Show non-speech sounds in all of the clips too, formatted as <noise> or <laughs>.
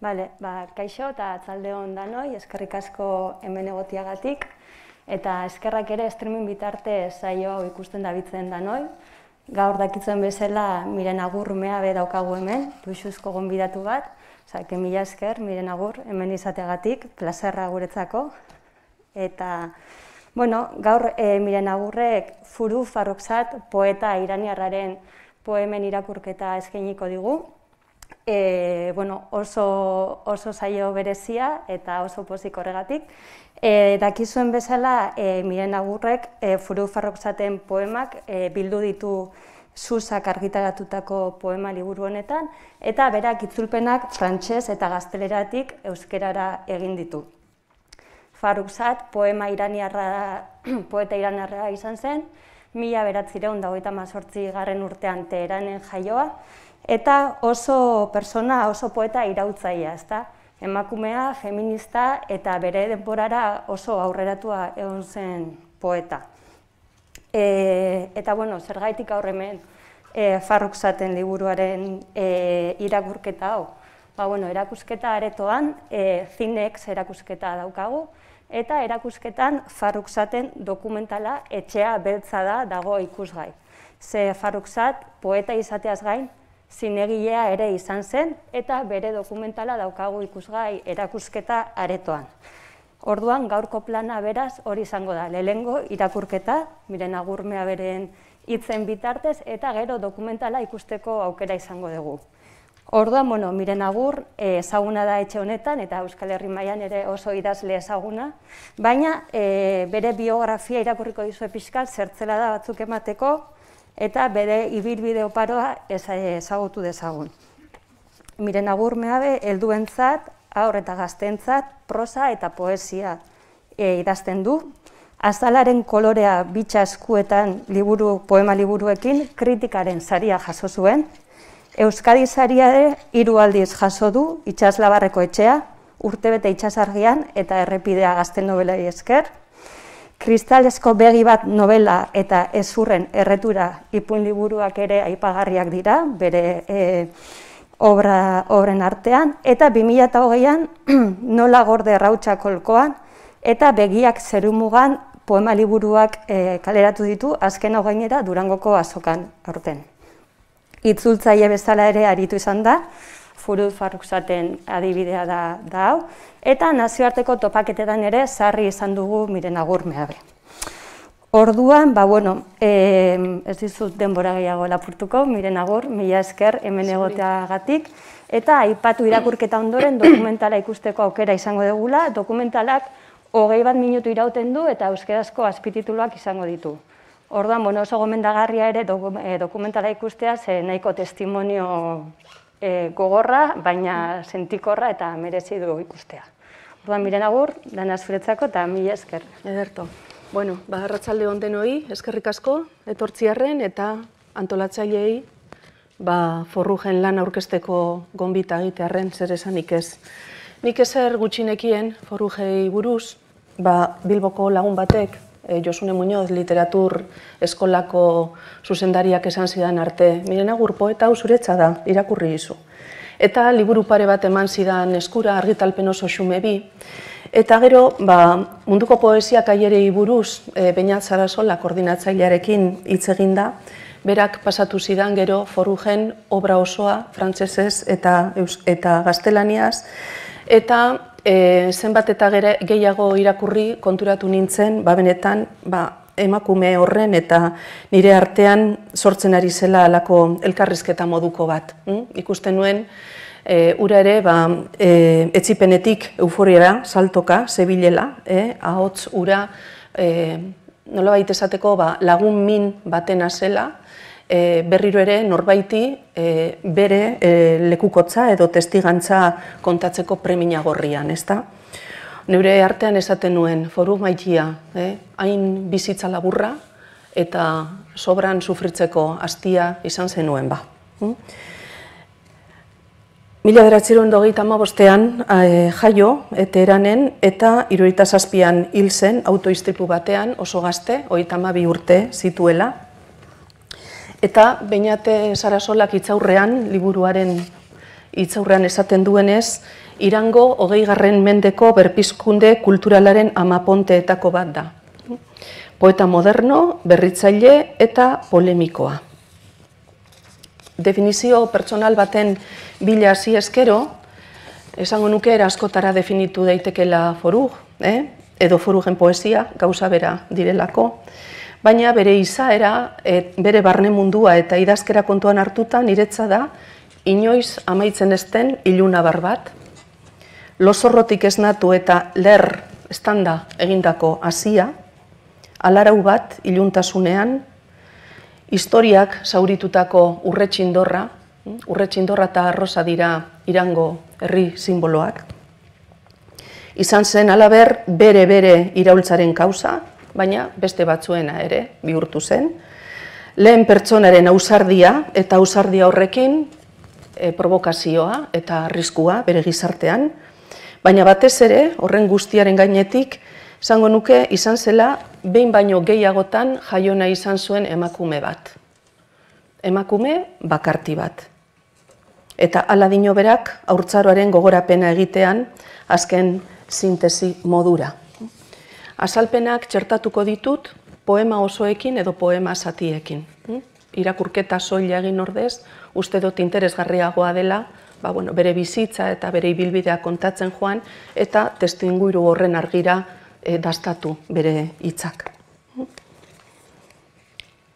Bale, ba, kaixo eta atzalde hon da noi, eskerrik asko hemen egotiagatik, eta eskerrak ere streaming bitarte zaio hau ikusten da bitzen da Gaur dakitzen bezala, miren agur mea be daukagu hemen, duxuzko gonbidatu bat, zake mila esker, miren agur, hemen izateagatik, plazerra guretzako, eta... Bueno, gaur e, miren agurrek furu farroksat poeta iraniarraren poemen irakurketa eskainiko digu e, bueno, oso, oso zaio berezia eta oso pozik horregatik. E, dakizuen bezala, e, miren agurrek e, furu farrok poemak e, bildu ditu zuzak argitaratutako poema liburu honetan, eta berak itzulpenak frantxez eta gazteleratik euskerara egin ditu. Faruksat, poema iraniarra, <clears throat> poeta iraniarra izan zen, mila beratzireun dagoetan mazortzi garren urtean teheranen jaioa, eta oso persona, oso poeta irautzaia, ezta? Emakumea, feminista eta bere edenborara oso aurreratua egon zen poeta. E, eta bueno, zergaitik aur hemen e, Farruksaten liburuaren e, irakurketa hau. Ba, bueno, erakusketa aretoan, e, Zinex erakusketa daukagu, eta erakusketan Farruksaten dokumentala etxea beltza da dago ikusgai. Ze Farruksat poeta izateaz gain, zinegilea ere izan zen, eta bere dokumentala daukagu ikusgai erakusketa aretoan. Orduan, gaurko plana beraz hori izango da, lehengo irakurketa, miren agurmea beren hitzen bitartez, eta gero dokumentala ikusteko aukera izango dugu. Orduan, bueno, miren agur, eh, ezaguna da etxe honetan, eta Euskal Herri Maian ere oso idazle ezaguna, baina eh, bere biografia irakurriko dizue pixkal, zertzela da batzuk emateko, eta bere ibilbide oparoa ezagutu dezagun. Miren aburmea be, helduentzat, aur eta gaztentzat, prosa eta poesia e, idazten du. Azalaren kolorea bitxa eskuetan liburu, poema liburuekin kritikaren saria jaso zuen. Euskadi saria hiru aldiz jaso du itsaslabarreko etxea, urtebete itsasargian eta errepidea gazten nobelai esker. Kristalesko begi bat novela eta ezurren erretura ipuin liburuak ere aipagarriak dira bere e, obra horren artean eta 2020an <clears throat> nola gorde errautza kolkoan eta begiak zerumugan poema liburuak eh, kaleratu ditu azken hogeinera Durangoko azokan aurten. Itzultzaile bezala ere aritu izan da, furut farruksaten adibidea da, hau, eta nazioarteko topaketetan ere sarri izan dugu miren nagur mehabe. Orduan, ba, bueno, ez dizut denbora gehiago lapurtuko, miren agur, mila esker hemen egoteagatik, eta aipatu irakurketa ondoren dokumentala ikusteko aukera izango degula, dokumentalak hogei bat minutu irauten du eta euskerazko azpitituluak izango ditu. Orduan, bueno, oso gomendagarria ere eh, dokumentala ikustea, ze nahiko testimonio e, gogorra, baina sentikorra eta merezi du ikustea. Orduan miren agur, dana zuretzako eta mila esker. Ederto. Bueno, baharratzalde hon denoi, eskerrik asko, etortziarren eta antolatzaileei ba, forrujen lan aurkesteko gonbita egitearen zer esan ez. Nik ezer gutxinekien forrujei buruz, ba, Bilboko lagun batek e, Josune Muñoz literatur eskolako zuzendariak esan zidan arte. Mirena gurpo eta usuretza da, irakurri izu. Eta liburu pare bat eman zidan eskura argitalpen oso xume bi. Eta gero, ba, munduko poesiak aiere iburuz, e, eh, bainat zara zola koordinatzailearekin hitz eginda, berak pasatu zidan gero foru obra osoa, frantsesez eta, eta gaztelaniaz, eta e, zenbat eta gehiago irakurri konturatu nintzen, ba, benetan, ba, emakume horren eta nire artean sortzen ari zela alako elkarrizketa moduko bat. Mm? Ikusten nuen, e, ura ere, ba, e, etzipenetik euforiara, saltoka, zebilela, e, ahots, ura, e, nola baita esateko, ba, lagun min batena zela, e, berriro ere norbaiti e, bere e, lekukotza edo testigantza kontatzeko preminagorrian, gorrian, ezta? Neure artean esaten nuen, foru maitia, eh? hain bizitza laburra eta sobran sufritzeko astia izan zenuen ba. Hm? Mila ama bostean eh, jaio eta eranen eta irurita zazpian hil zen autoiztripu batean oso gazte, oita bi urte zituela, Eta beinate sarasolak itzaurrean, liburuaren itzaurrean esaten duenez, irango hogei garren mendeko berpizkunde kulturalaren amaponteetako bat da. Poeta moderno, berritzaile eta polemikoa. Definizio pertsonal baten bila hasi eskero, esango nuke eraskotara definitu daitekela foru, eh? edo forugen poesia, gauza bera direlako baina bere izaera, e, bere barne mundua eta idazkera kontuan hartuta niretza da inoiz amaitzen esten iluna bar bat. Losorrotik esnatu eta ler estanda egindako hasia, alarau bat iluntasunean historiak sauritutako urretxindorra, mm, urretxindorra eta arroza dira irango herri simboloak. Izan zen alaber bere-bere iraultzaren kauza, baina beste batzuena ere bihurtu zen. Lehen pertsonaren ausardia eta ausardia horrekin e, provokazioa eta arriskua bere gizartean, baina batez ere horren guztiaren gainetik izango nuke izan zela behin baino gehiagotan jaiona izan zuen emakume bat. Emakume bakarti bat. Eta aladino berak aurtzaroaren gogorapena egitean azken sintesi modura. Azalpenak txertatuko ditut poema osoekin edo poema zatiekin. Hm? Irakurketa soila egin ordez, uste dut interesgarriagoa dela, ba, bueno, bere bizitza eta bere ibilbidea kontatzen joan, eta testu inguru horren argira e, dastatu bere hitzak. Hm?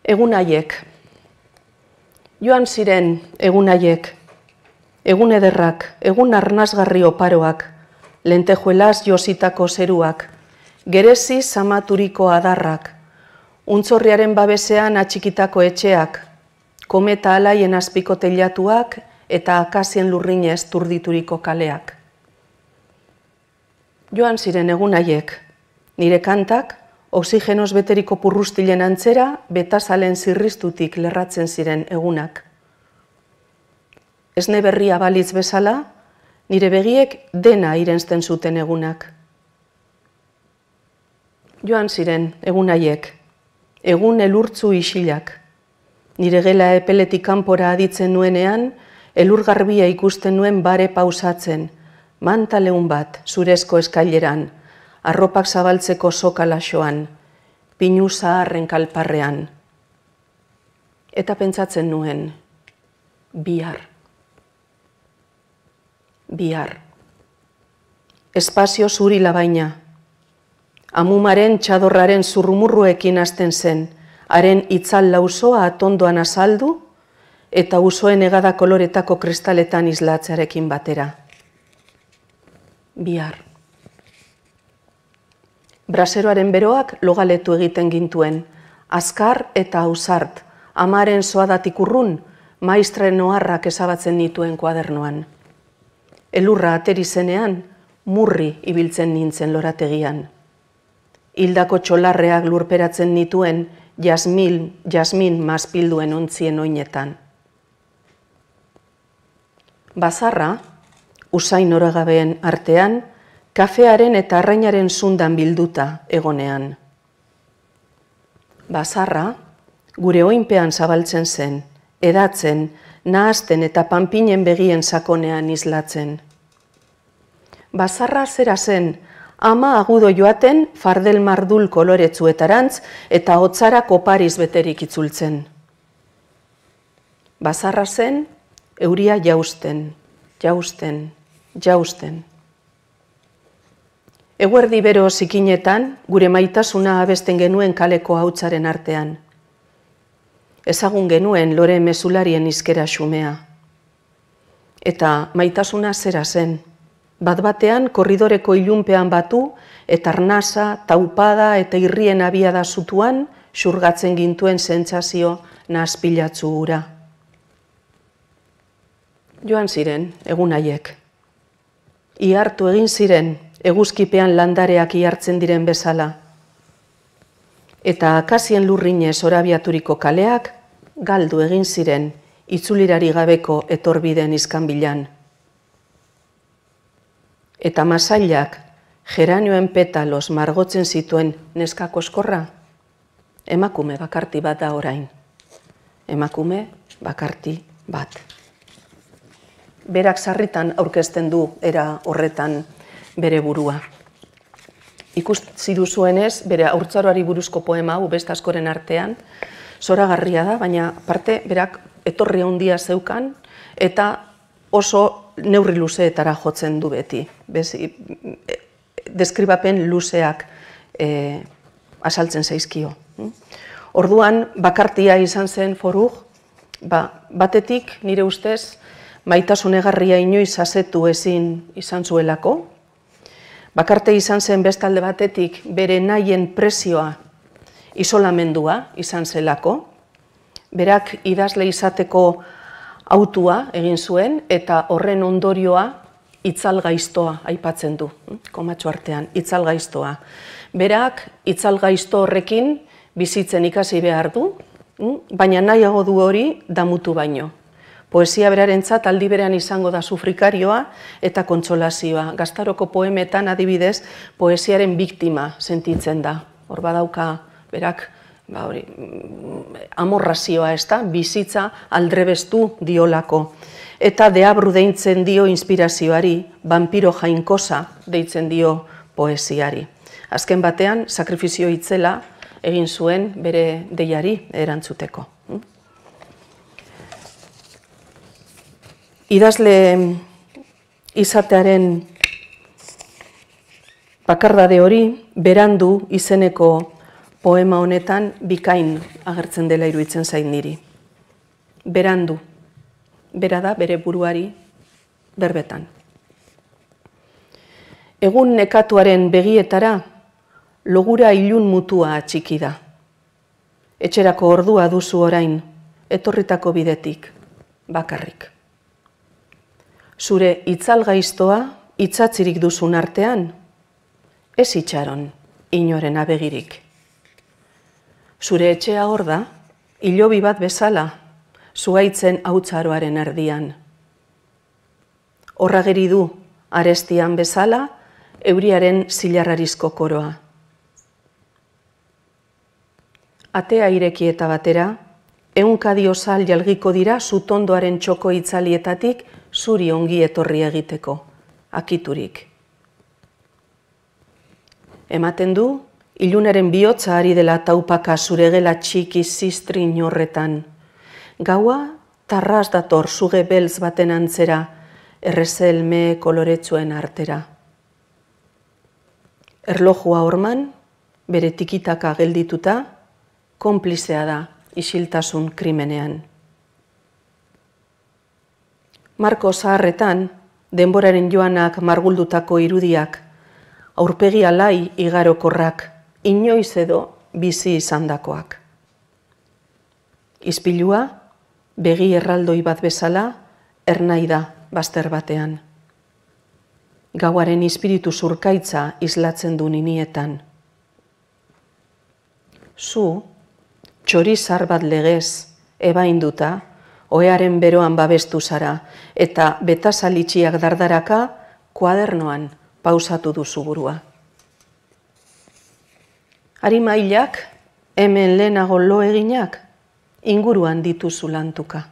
Egun haiek. Joan ziren egun haiek. Egun ederrak, egun arnazgarri oparoak, lentejuelaz jositako zeruak, gerezi zamaturiko adarrak, untzorriaren babesean atxikitako etxeak, kometa alaien azpiko telatuak eta akazien lurrinez turdituriko kaleak. Joan ziren egun haiek, nire kantak, oxigenos beteriko purrustilen antzera, betazalen zirriztutik lerratzen ziren egunak. Esne berria balitz bezala, nire begiek dena irenzten zuten egunak joan ziren egun haiek, egun elurtzu isilak. Nire gela epeletik kanpora aditzen nuenean, elur ikusten nuen bare pausatzen, mantaleun bat zurezko eskaileran, arropak zabaltzeko sokala pinu zaharren kalparrean. Eta pentsatzen nuen, bihar. Bihar. Espazio zuri labaina, amumaren txadorraren zurrumurruekin hasten zen, haren itzal lausoa atondoan azaldu, eta usoen egada koloretako kristaletan islatzarekin batera. Bihar. Braseroaren beroak logaletu egiten gintuen, azkar eta ausart, amaren soadatik urrun, maistren oharrak ezabatzen nituen kuadernoan. Elurra ateri zenean, murri ibiltzen nintzen lorategian hildako txolarreak lurperatzen nituen, jasmin, jasmin mazpilduen ontzien oinetan. Bazarra, usain horagabeen artean, kafearen eta arrainaren zundan bilduta egonean. Bazarra, gure oinpean zabaltzen zen, edatzen, nahazten eta panpinen begien sakonean islatzen. Bazarra zera zen, ama agudo joaten fardel mardul koloretsu eta hotzara kopariz beterik itzultzen. Bazarra zen, euria jausten, jausten, jausten. Eguerdi bero zikinetan, gure maitasuna abesten genuen kaleko hautzaren artean. Ezagun genuen lore mesularien izkera xumea. Eta maitasuna zera zen, bat batean korridoreko ilunpean batu, eta arnasa, taupada eta irrien abia da zutuan, xurgatzen gintuen zentzazio nazpilatzu gura. Joan ziren, egun haiek. Iartu egin ziren, eguzkipean landareak iartzen diren bezala. Eta akazien lurrinez orabiaturiko kaleak, galdu egin ziren, itzulirari gabeko etorbiden izkan eta masailak geranioen petalos margotzen zituen neskako eskorra, emakume bakarti bat da orain. Emakume bakarti bat. Berak sarritan aurkezten du era horretan bere burua. Ikusi duzuenez, bere aurtzaroari buruzko poema hau beste askoren artean soragarria da, baina parte berak etorri handia zeukan eta oso neurri luzeetara jotzen du beti. Bezi, deskribapen luzeak e, eh, asaltzen zaizkio. Orduan, bakartia izan zen foruk, ba, batetik nire ustez, maitasunegarria inoiz azetu ezin izan zuelako, Bakarte izan zen bestalde batetik bere nahien presioa izolamendua izan zelako. Berak idazle izateko autua egin zuen eta horren ondorioa itzalgaiztoa aipatzen du, hm? komatxo artean, itzalgaiztoa. Berak, itzalgaizto horrekin bizitzen ikasi behar du, hm? baina nahiago du hori damutu baino. Poesia beraren txat aldi berean izango da sufrikarioa eta kontsolazioa. Gaztaroko poemetan adibidez poesiaren biktima sentitzen da. Hor badauka berak ba, hori, mm, amorrazioa ez da, bizitza aldrebestu diolako. Eta deabru deintzen dio inspirazioari, vampiro jainkosa deitzen dio poesiari. Azken batean, sakrifizio itzela egin zuen bere deiari erantzuteko. Mm? Idazle izatearen bakardade hori, berandu izeneko poema honetan bikain agertzen dela iruditzen zain niri. Berandu, bera da bere buruari berbetan. Egun nekatuaren begietara, logura ilun mutua atxiki da. Etxerako ordua duzu orain, etorritako bidetik, bakarrik. Zure itzalgaiztoa, itzatzirik duzun artean, ez itxaron, inoren abegirik. Zure etxea hor da, hilobi bat bezala, zuaitzen hautzaroaren ardian. Horra geri du, arestian bezala, euriaren zilarrarizko koroa. Atea ireki batera, eunka osal jalgiko dira zutondoaren txoko itzalietatik zuri ongi etorri egiteko, akiturik. Ematen du, Ilunaren bihotza ari dela taupaka zure gela txiki ziztrin inorretan. Gaua, tarraz dator zuge belz baten antzera, errezelme koloretsuen artera. Erlojua orman, bere tikitaka geldituta, konplizea da isiltasun krimenean. Marko zaharretan, denboraren joanak marguldutako irudiak, aurpegi alai igarokorrak, inoiz edo bizi izandakoak. Izpilua begi erraldoi bat bezala ernai da bazter batean. Gauaren ispiritu zurkaitza islatzen du ninietan. Zu txori zar bat legez ebainduta oearen beroan babestu zara eta betasalitziak dardaraka kuadernoan pausatu duzu burua. Arimailak hemen lehenago lo eginak inguruan dituzu lantuka.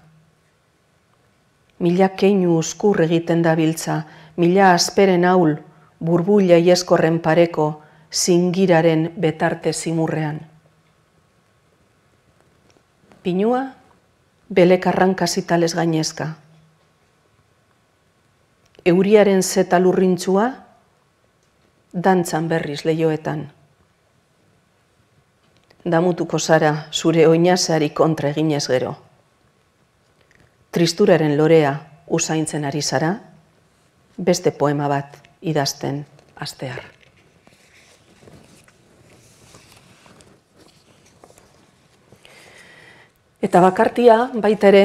Mila keinu uskur egiten dabiltza, mila asperen aul burbuila ieskorren pareko zingiraren betarte zimurrean. Pinua belek arrankasi gainezka. Euriaren zeta lurrintzua dantzan berriz leioetan damutuko zara zure oinazari kontra eginez gero. Tristuraren lorea usaintzen ari zara, beste poema bat idazten astear. Eta bakartia baita ere,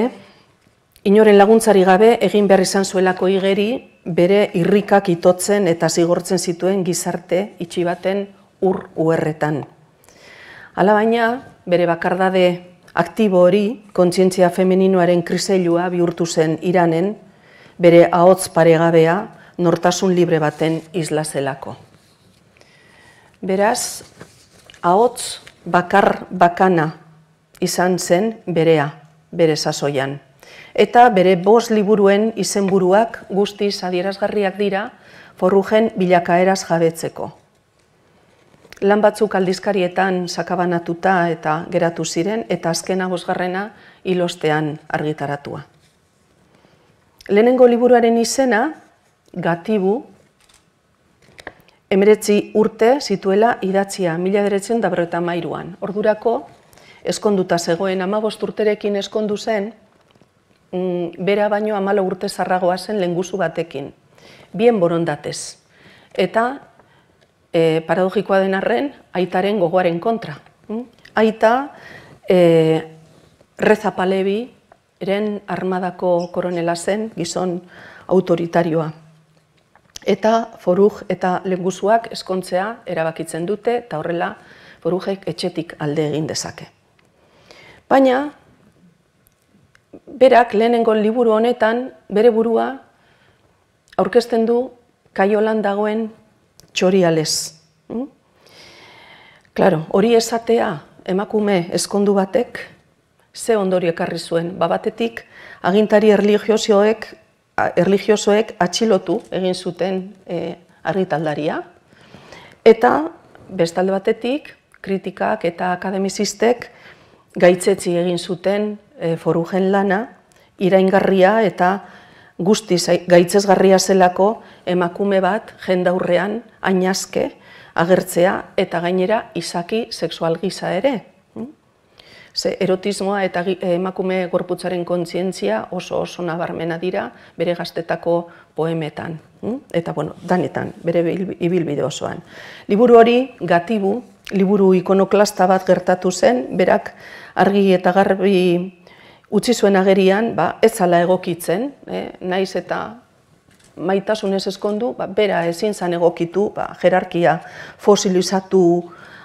inoren laguntzari gabe egin behar izan zuelako igeri bere irrikak itotzen eta zigortzen zituen gizarte itxi baten ur uerretan. Ala baina, bere bakardade aktibo hori, kontzientzia femeninoaren kriselua bihurtu zen iranen, bere ahots paregabea, nortasun libre baten isla zelako. Beraz, ahots bakar bakana izan zen berea, bere sasoian. Eta bere bos liburuen izenburuak guztiz adierazgarriak dira forrugen bilakaeraz jabetzeko lan batzuk aldizkarietan sakabanatuta eta geratu ziren eta azkena bosgarrena ilostean argitaratua. Lehenengo liburuaren izena, Gatibu, emeretzi urte zituela idatzia mila deretzen da berreta mairuan. Ordurako, eskonduta zegoen amabost urterekin eskondu zen, mm, bera baino amalo urte zarragoa zen lenguzu batekin. Bien borondatez. Eta e, eh, paradogikoa den arren, aitaren gogoaren kontra. Mm? Aita, e, reza palebi, eren armadako koronela zen, gizon autoritarioa. Eta foruj eta lenguzuak eskontzea erabakitzen dute, eta horrela forujek etxetik alde egin dezake. Baina, berak lehenengo liburu honetan bere burua aurkezten du kaiolan dagoen txorialez. Mm? Claro, hori esatea emakume eskondu batek, ze ondori ekarri zuen, babatetik agintari erligiozioek, atxilotu egin zuten e, argitaldaria, eta bestalde batetik kritikak eta akademizistek gaitzetzi egin zuten e, eh, forujen lana, iraingarria eta guzti gaitzezgarria zelako emakume bat jendaurrean ainazke agertzea eta gainera izaki sexual gisa ere. Mm? Ze erotismoa eta emakume gorputzaren kontzientzia oso oso nabarmena dira bere gaztetako poemetan. Mm? Eta bueno, danetan, bere ibilbide osoan. Liburu hori, gatibu, liburu ikonoklasta bat gertatu zen, berak argi eta garbi utzi zuen agerian, ba, ez zala egokitzen, eh, naiz eta maitasun ez eskondu, ba, bera ezin zan egokitu, ba, jerarkia fosilizatu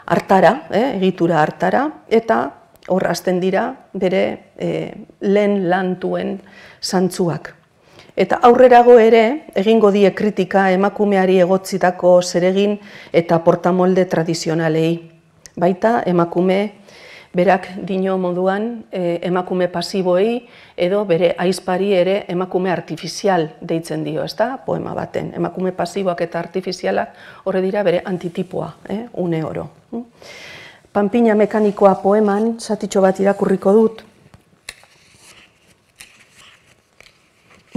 hartara, eh, egitura hartara, eta horrazten dira bere eh, lehen lantuen zantzuak. Eta aurrerago ere, egingo die kritika emakumeari egotzitako zeregin eta portamolde tradizionalei. Baita emakume berak dino moduan e, emakume pasiboei edo bere aizpari ere emakume artifizial deitzen dio, ez da, poema baten. Emakume pasiboak eta artifizialak horre dira bere antitipoa, eh, une oro. Hmm? Pampiña mekanikoa poeman, zatitxo bat irakurriko dut,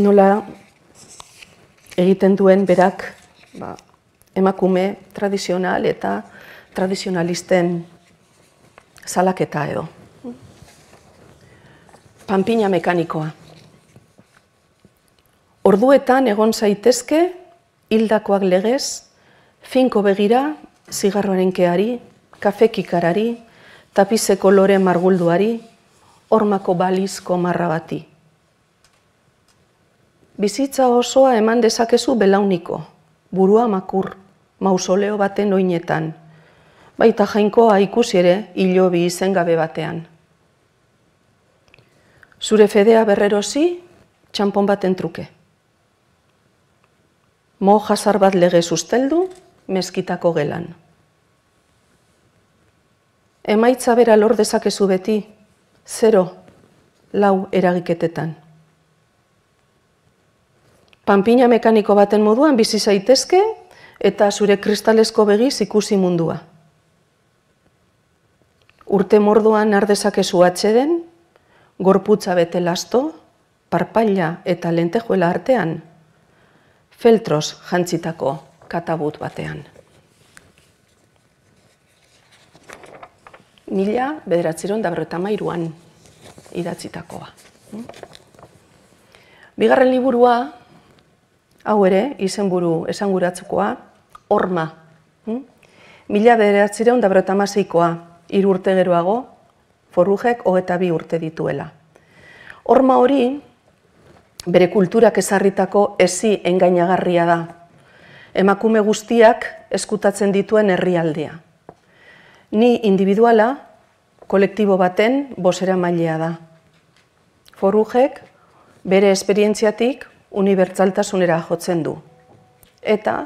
nola egiten duen berak ba, emakume tradizional eta tradizionalisten salaketa edo. Pampinia mekanikoa. Orduetan egon zaitezke, hildakoak legez, finko begira, zigarroaren keari, kafekikarari, tapizeko lore margulduari, ormako balizko marra bati. Bizitza osoa eman dezakezu belauniko, burua makur, mausoleo baten oinetan, baita jainkoa ikusi ere bi izen gabe batean. Zure fedea berrerosi, txampon baten truke. Mo jasar bat lege susteldu, mezkitako gelan. Emaitza bera lor dezakezu beti, zero, lau eragiketetan. Pampiña mekaniko baten moduan bizi zaitezke eta zure kristalesko begiz ikusi mundua. Urte mordoan ardezak atxeden, gorputza bete lasto, parpaila eta lentejuela artean, feltros jantzitako katabut batean. Mila bederatzeron da iruan idatzitakoa. Bigarren liburua, hau ere, izen buru esanguratzukoa, orma. Mila bederatzeron da iru urte geroago, forrujek hogeta bi urte dituela. Horma hori, bere kulturak ezarritako ezi engainagarria da. Emakume guztiak eskutatzen dituen herrialdea. Ni individuala, kolektibo baten, bosera mailea da. Forrugek bere esperientziatik, unibertsaltasunera jotzen du. Eta,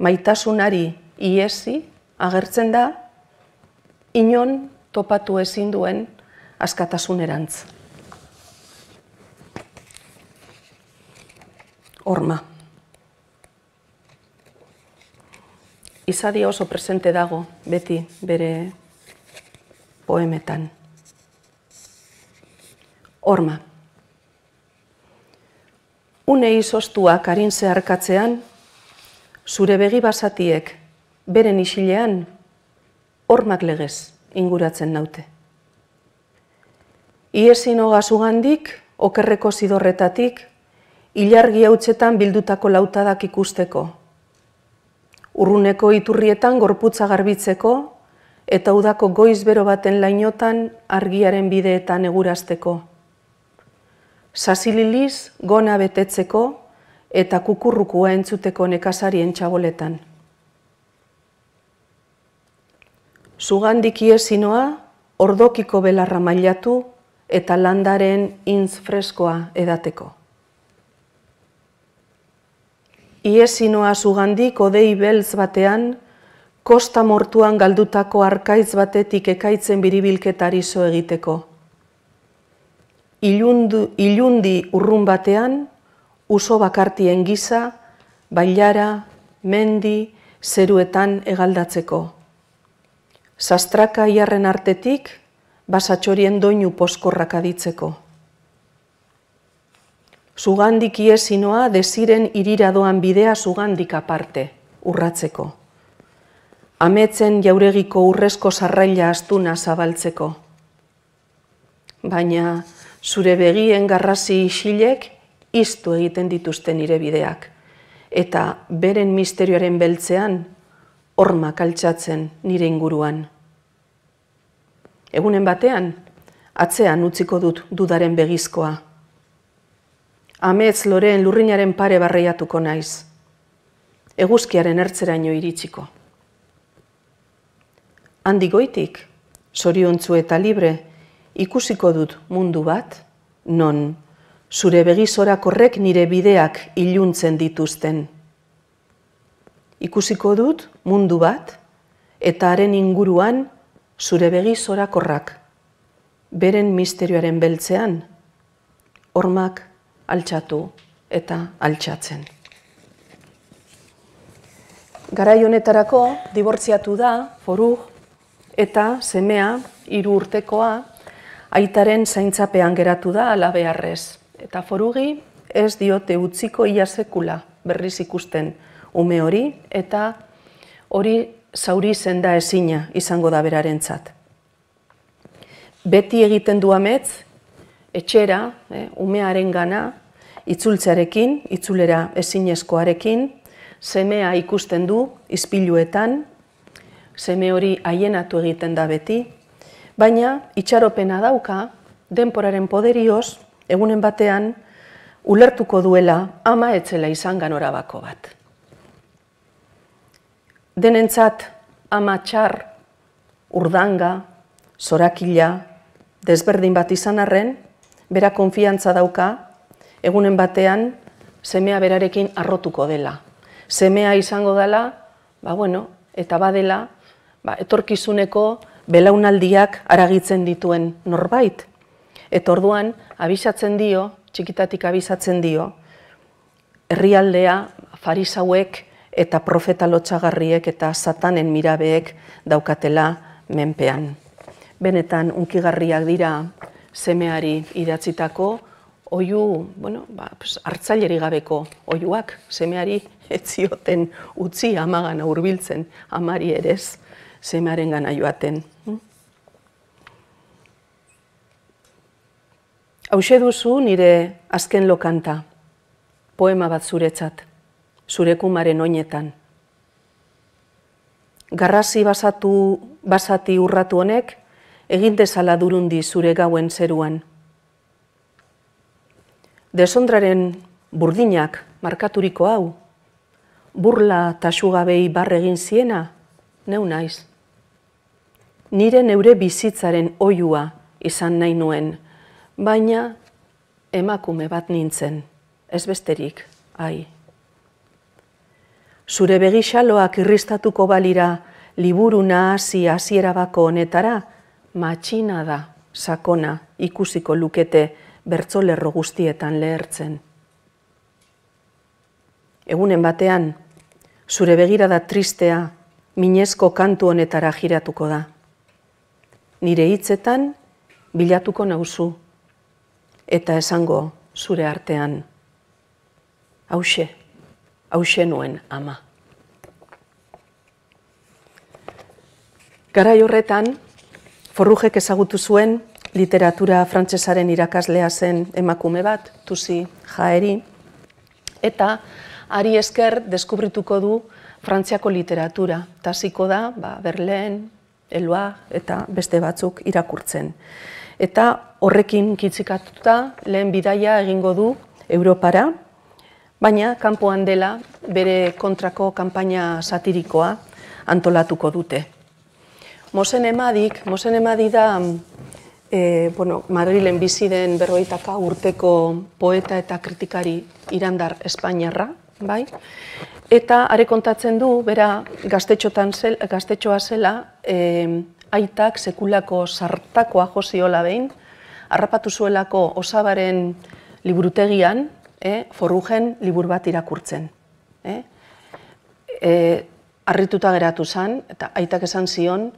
maitasunari, iesi, agertzen da, inon topatu ezin duen askatasunerantz. Horma. Izadi oso presente dago beti bere poemetan. Horma. Une izostuak arin zeharkatzean, zure begi basatiek beren isilean hormak legez inguratzen naute. Iesin hogasugandik, okerreko zidorretatik, ilargi hautsetan bildutako lautadak ikusteko. Urruneko iturrietan gorputza garbitzeko, eta udako goiz bero baten lainotan argiaren bideetan egurazteko. Sasililiz gona betetzeko eta kukurrukua entzuteko nekazarien txagoletan. Zugandik iesinoa, ordokiko belarra mailatu eta landaren intz freskoa edateko. Iesinoa zugandik odei belz batean, kosta mortuan galdutako arkaitz batetik ekaitzen biribilketari zo egiteko. Ilundu, ilundi urrun batean, uso bakartien gisa, bailara, mendi, zeruetan egaldatzeko. Sastrakaiarren artetik basatxorien doinu poskorrak aditzeko. Zugandik iesinoa desiren iriradoan bidea zugandik aparte, urratzeko. Ametzen jauregiko urrezko sarraila astuna zabaltzeko. Baina zure begien garrazi isilek iztu egiten dituzten nire bideak eta beren misterioaren beltzean orma kaltsatzen nire inguruan. Egunen batean, atzean utziko dut dudaren begizkoa. Amez loreen lurrinaren pare barreiatuko naiz. Eguzkiaren ertzeraino iritsiko. Handi goitik, tzu eta libre, ikusiko dut mundu bat, non, zure begizorak horrek nire bideak iluntzen dituzten ikusiko dut mundu bat eta haren inguruan zure begi zorakorrak, beren misterioaren beltzean, hormak altxatu eta altxatzen. Garai honetarako dibortziatu da foru eta semea hiru urtekoa aitaren zaintzapean geratu da alabearrez eta forugi ez diote utziko ia sekula berriz ikusten ume hori, eta hori zauri da ezina izango da berarentzat. Beti egiten du ametz, etxera, eh, umearen gana, itzultzarekin, itzulera ezinezkoarekin, semea ikusten du, izpiluetan, seme hori haienatu egiten da beti, baina itxaropena dauka, denporaren poderioz, egunen batean, ulertuko duela ama etzela izan ganorabako bat denentzat amatxar, urdanga, zorakila, desberdin bat izan arren, bera konfiantza dauka, egunen batean, semea berarekin arrotuko dela. Semea izango dela, ba bueno, eta badela, ba, etorkizuneko belaunaldiak aragitzen dituen norbait. Eta orduan, abisatzen dio, txikitatik abisatzen dio, herrialdea, farisauek, eta profeta lotxagarriek eta satanen mirabeek daukatela menpean. Benetan, unkigarriak dira semeari idatzitako, oiu, bueno, ba, pues, hartzaileri gabeko oiuak, semeari etzioten utzi amagan aurbiltzen, amari erez semearen gana joaten. Hmm? Hauxe duzu nire azken lokanta, poema bat zuretzat zurekumaren oinetan. Garrazi basatu, basati urratu honek, egin dezala durundi zure gauen zeruan. Desondraren burdinak markaturiko hau, burla eta barre barregin ziena, neu naiz. Nire neure bizitzaren oiua izan nahi nuen, baina emakume bat nintzen, ez besterik, ai. Zure begixaloak irristatuko balira, liburu nahazi hasierabako honetara, matxina da, sakona, ikusiko lukete, bertzolerro guztietan lehertzen. Egunen batean, zure begira da tristea, minezko kantu honetara jiratuko da. Nire hitzetan, bilatuko nauzu, eta esango zure artean. Hauxe hause nuen ama. Garai horretan, forrujek ezagutu zuen literatura frantsesaren irakaslea zen emakume bat, tusi jaeri, eta ari esker deskubrituko du frantziako literatura. ziko da, ba, Berlen, Eloa eta beste batzuk irakurtzen. Eta horrekin kitzikatuta lehen bidaia egingo du Europara, baina kanpoan dela bere kontrako kanpaina satirikoa antolatuko dute. Mosen emadik, Mosen emadi da eh, bueno, Madrilen bizi den berroitaka urteko poeta eta kritikari irandar Espainiarra, bai? Eta are kontatzen du, bera gaztetxotan zel, gaztetxoa zela, e, aitak sekulako sartakoa josiola behin, harrapatu zuelako osabaren liburutegian, eh, forrugen libur bat irakurtzen. Eh? Eh, arrituta geratu zan, eta aitak esan zion,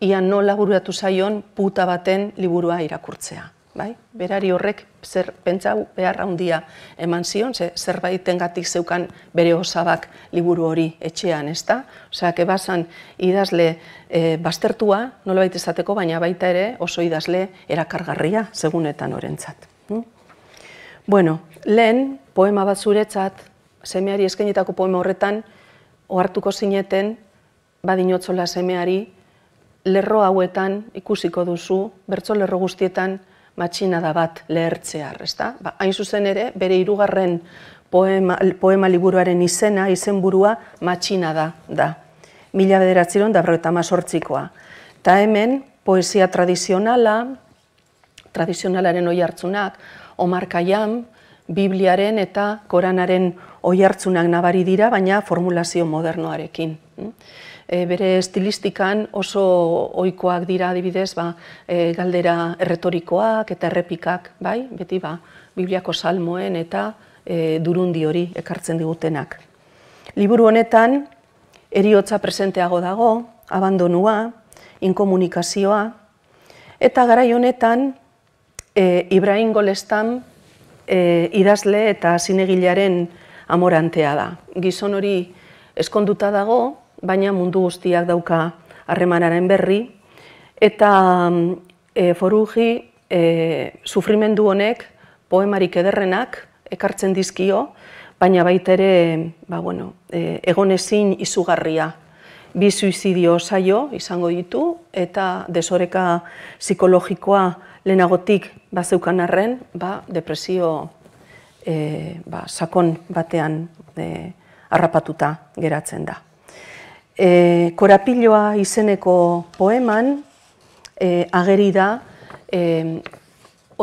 ia no laburatu zaion puta baten liburua irakurtzea. Bai? Berari horrek zer pentsau behar handia eman zion, zerbaitengatik dengatik zeukan bere osabak liburu hori etxean, ez da? Osea, basan idazle eh, baztertua, bastertua, nolabait izateko, baina baita ere oso idazle erakargarria, segunetan orentzat. Hm? Bueno, lehen, poema bat zuretzat, semeari eskainetako poema horretan, ohartuko zineten, badinotzola semeari, lerro hauetan ikusiko duzu, bertso lerro guztietan, matxina da bat lehertzea, ezta? Ba, hain zuzen ere, bere hirugarren poema, poema liburuaren izena, izenburua matxina da, da. Mila bederatziron, da eta mazortzikoa. Ta hemen, poesia tradizionala, tradizionalaren oi hartzunak, Omar Bibliaren eta Koranaren oihartzunak nabari dira, baina formulazio modernoarekin. Mm? E, bere estilistikan oso ohikoak dira adibidez, ba, e, galdera erretorikoak eta errepikak, bai, beti ba, Bibliako salmoen eta e, durundi hori ekartzen digutenak. Liburu honetan, eriotza presenteago dago, abandonua, inkomunikazioa, eta garai honetan, e, Ibrahim Golestan e, idazle eta zinegilaren amorantea da. Gizon hori eskonduta dago, baina mundu guztiak dauka harremanaren berri, eta mm, e, foruji e, sufrimendu honek poemarik ederrenak ekartzen dizkio, baina baita ere ba, bueno, e, egonezin izugarria. Bi suizidio saio izango ditu eta desoreka psikologikoa lehenagotik bazeukan arren, ba, depresio e, ba, sakon batean e, harrapatuta geratzen da. E, korapiloa izeneko poeman e, ageri da e,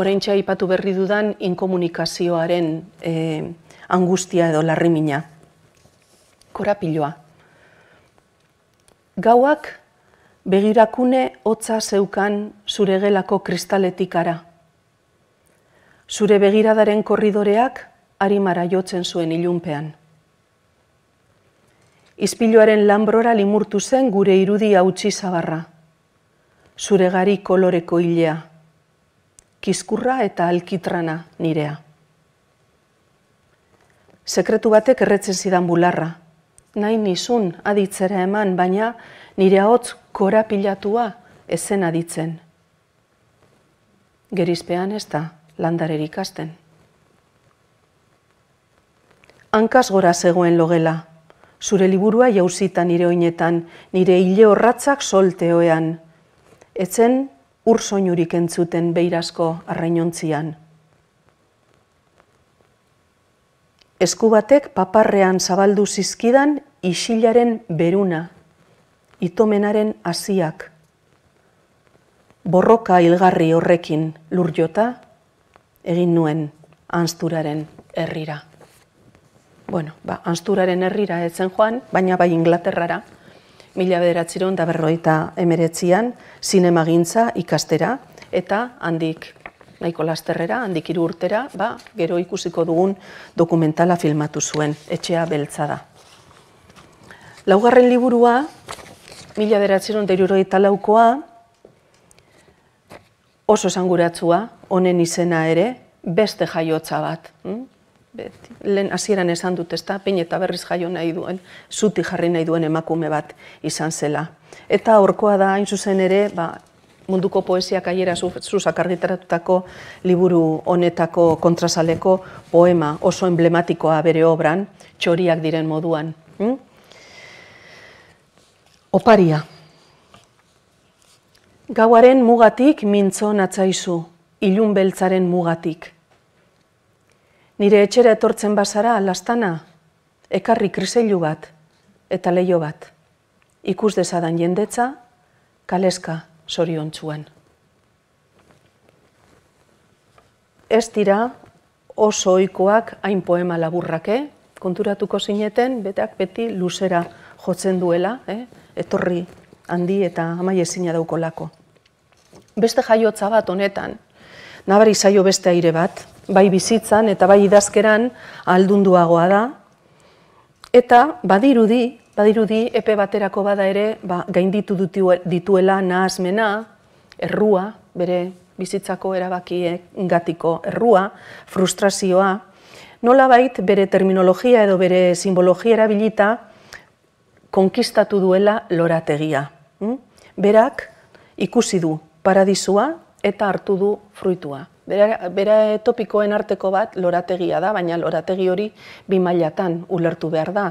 oraintza aipatu berri dudan inkomunikazioaren e, angustia edo larrimina. Korapiloa. Gauak begirakune hotza zeukan zure gelako kristaletik Zure begiradaren korridoreak harimara jotzen zuen ilunpean. Izpiloaren lambrora limurtu zen gure irudi hautsi zabarra. Zure gari koloreko hilea. Kizkurra eta alkitrana nirea. Sekretu batek erretzen zidan bularra. Nain nizun aditzera eman, baina nire ahotz korapilatua ezen aditzen. Gerizpean ez da landarer ikasten. Hankaz gora zegoen logela, zure liburua jauzitan nire oinetan, nire hile horratzak solteoean. Etzen ursoinurik entzuten beirazko arrainontzian. Esku batek paparrean zabaldu zizkidan isilaren beruna itomenaren hasiak. Borroka hilgarri horrekin lur egin nuen anzturaren herrira. Bueno, ba, anzturaren herrira etzen joan, baina bai Inglaterrara, mila bederatziron da berroita emeretzian, sinema gintza ikastera, eta handik nahiko lasterrera, handik iru urtera, ba, gero ikusiko dugun dokumentala filmatu zuen, etxea beltza da. Laugarren liburua, mila beratzeron talaukoa, oso esanguratzua, honen izena ere, beste jaiotza bat. Hm? Lehen hasieran esan dut ezta, pein eta berriz jaio nahi duen, zuti jarri nahi duen emakume bat izan zela. Eta horkoa da, hain zuzen ere, ba, munduko poesiak aiera zuzak argitaratutako liburu honetako kontrasaleko poema oso emblematikoa bere obran, txoriak diren moduan. Hm? Oparia. Gauaren mugatik mintzo natzaizu, ilun beltzaren mugatik. Nire etxera etortzen bazara lastana ekarri kriseilu bat eta leio bat. Ikus dezadan jendetza, kaleska sorion txuan. Ez dira oso oikoak hain poema laburrake, eh? konturatuko zineten, betak beti luzera jotzen duela, eh? etorri handi eta amai ezina daukolako. Beste jaiotza bat honetan, nabari zaio beste aire bat, bai bizitzan eta bai idazkeran aldunduagoa da, eta badirudi, badirudi epe baterako bada ere, ba, gainditu dituela nahazmena, errua, bere bizitzako erabakiek gatiko errua, frustrazioa, nola bait bere terminologia edo bere simbologia erabilita, konkistatu duela lorategia. Hm? Berak ikusi du paradisua eta hartu du fruitua. Bera topikoen arteko bat lorategia da, baina lorategi hori bi mailatan ulertu behar da.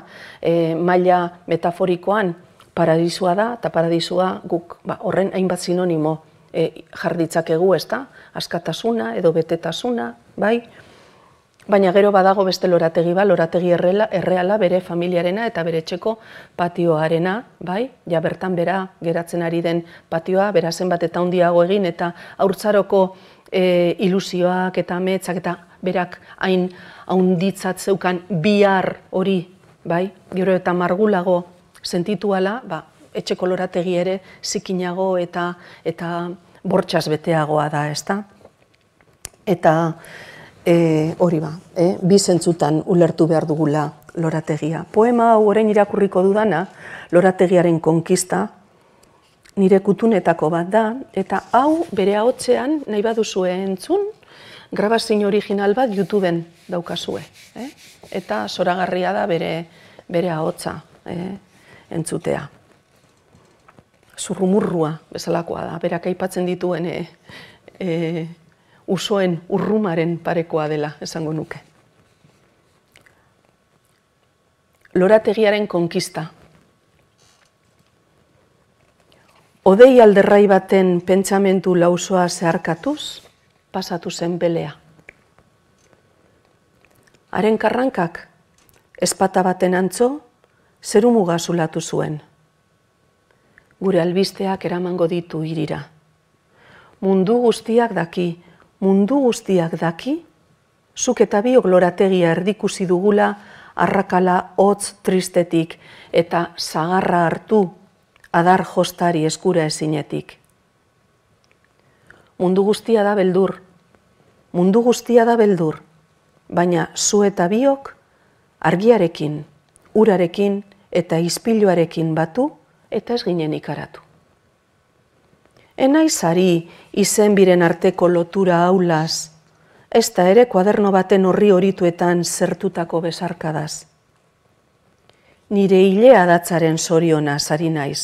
E, maila metaforikoan paradisua da eta paradisua guk ba, horren hainbat sinonimo e, jarditzakegu ez askatasuna edo betetasuna, bai? baina gero badago beste lorategi ba, lorategi errela, erreala bere familiarena eta bere txeko patioarena, bai, ja bertan bera geratzen ari den patioa, bera zenbat eta handiago egin eta aurtzaroko e, ilusioak eta ametzak eta berak hain haunditzat zeukan bihar hori, bai, gero eta margulago sentituala, ba, etxe kolorategi ere zikinago eta eta bortxas beteagoa da, ezta? eta E, hori ba, e, bi zentzutan ulertu behar dugula lorategia. Poema hau orain irakurriko dudana, lorategiaren konkista, nire kutunetako bat da, eta hau bere ahotzean nahi zuen entzun, grabazio original bat YouTubeen daukazue. E? Eta zoragarria da bere, bere e? entzutea. Zurrumurrua bezalakoa da, berak aipatzen dituen e, e, usoen urrumaren parekoa dela, esango nuke. Lorategiaren konkista. Odei alderrai baten pentsamentu lausoa zeharkatuz, pasatu zen belea. Haren karrankak, espata baten antzo, zerumuga zulatu zuen. Gure albisteak eramango ditu irira. Mundu guztiak daki, mundu guztiak daki, zuk eta bi oglorategia erdikusi dugula, arrakala hotz tristetik eta zagarra hartu adar jostari eskura ezinetik. Mundu guztia da beldur, mundu guztia da beldur, baina zu eta biok argiarekin, urarekin eta izpiloarekin batu eta ez ginen ikaratu enaizari izen biren arteko lotura aulaz, ez da ere kuaderno baten horri horituetan zertutako besarkadaz. Nire hilea datzaren soriona sari naiz,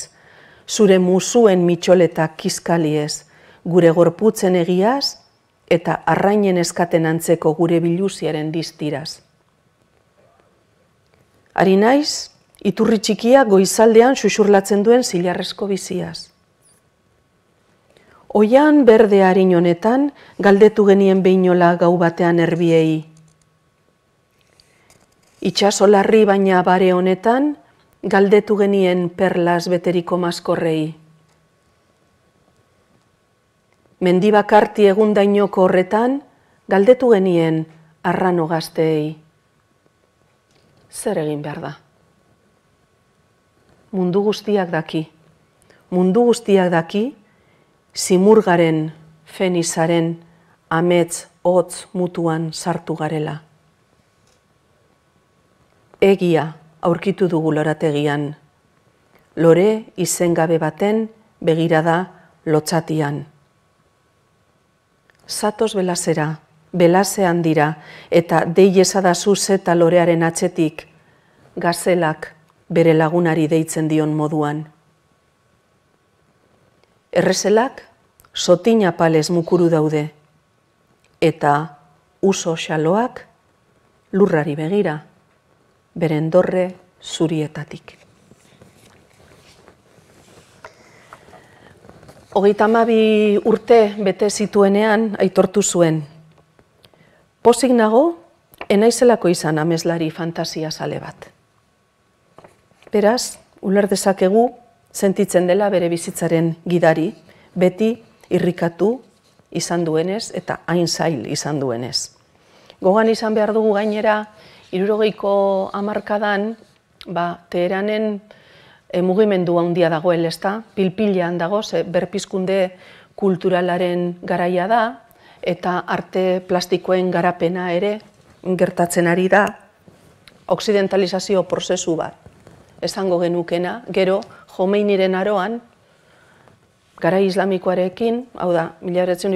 zure musuen mitxoleta kiskaliez, gure gorputzen egiaz, eta arrainen eskaten antzeko gure biluziaren diztiraz. Ari naiz, iturri txikia goizaldean susurlatzen duen zilarrezko biziaz. Oian berde harin honetan, galdetu genien behinola gau batean erbiei. Itxaso larri baina bare honetan, galdetu genien perlas beteriko maskorrei. Mendiba arti egun dainoko horretan, galdetu genien arrano gazteei. Zer egin behar da? Mundu guztiak daki. Mundu guztiak daki, simurgaren, fenizaren, amets, hotz mutuan sartu garela. Egia aurkitu dugu lorategian, lore izengabe baten begirada lotxatian. Zatoz belazera, belazean dira, eta dei ezadazu zeta lorearen atzetik, gazelak bere lagunari deitzen dion moduan. Errezelak sotina palez mukuru daude, eta uso xaloak lurrari begira, beren dorre zurietatik. Hogeita mabi urte bete zituenean aitortu zuen. Pozik nago, enaizelako izan amezlari fantasia sale bat. Beraz, ular dezakegu, sentitzen dela bere bizitzaren gidari, beti irrikatu izan duenez eta hain zail izan duenez. Gogan izan behar dugu gainera, irurogeiko amarkadan, ba, teheranen eh, mugimendu handia dagoel, ez da? Pilpilean dago, berpizkunde kulturalaren garaia da, eta arte plastikoen garapena ere, gertatzen ari da, oksidentalizazio prozesu bat, esango genukena, gero, jomeiniren aroan, Garai islamikoarekin, hau da, mila horretzen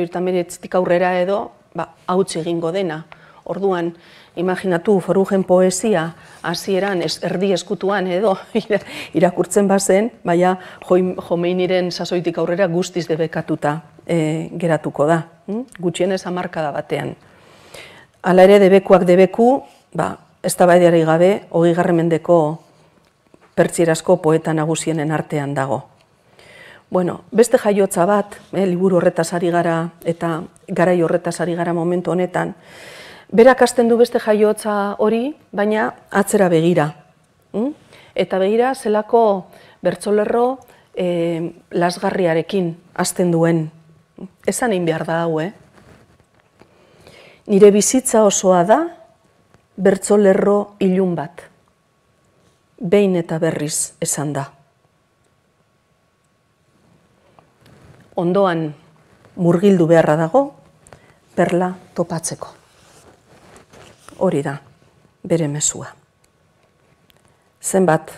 aurrera edo, ba, hautsi egingo dena. Orduan, imaginatu, forugen poesia, hasieran erdi eskutuan edo, <laughs> irakurtzen bazen, baina jomeiniren sasoitik aurrera guztiz debekatuta eh, geratuko da. Hm? Gutxien ez da batean. Hala ere, debekuak debeku, ba, ez da gabe, hogi garremendeko pertsierazko poeta nagusienen artean dago. Bueno, beste jaiotza bat, eh, liburu horretaz ari gara eta garai horretaz ari gara momentu honetan, berak hasten du beste jaiotza hori, baina atzera begira. Mm? Eta begira, zelako bertzolerro eh, lasgarriarekin hasten duen. Esan egin behar da hau, eh? Nire bizitza osoa da bertzolerro ilun bat. Behin eta berriz esan da. ondoan murgildu beharra dago, perla topatzeko. Hori da, bere mesua. Zenbat,